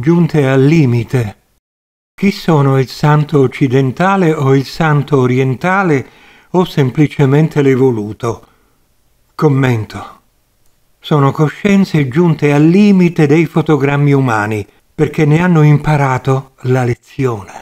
giunte al limite. Chi sono il santo occidentale o il santo orientale o semplicemente l'evoluto? Commento. Sono coscienze giunte al limite dei fotogrammi umani perché ne hanno imparato la lezione.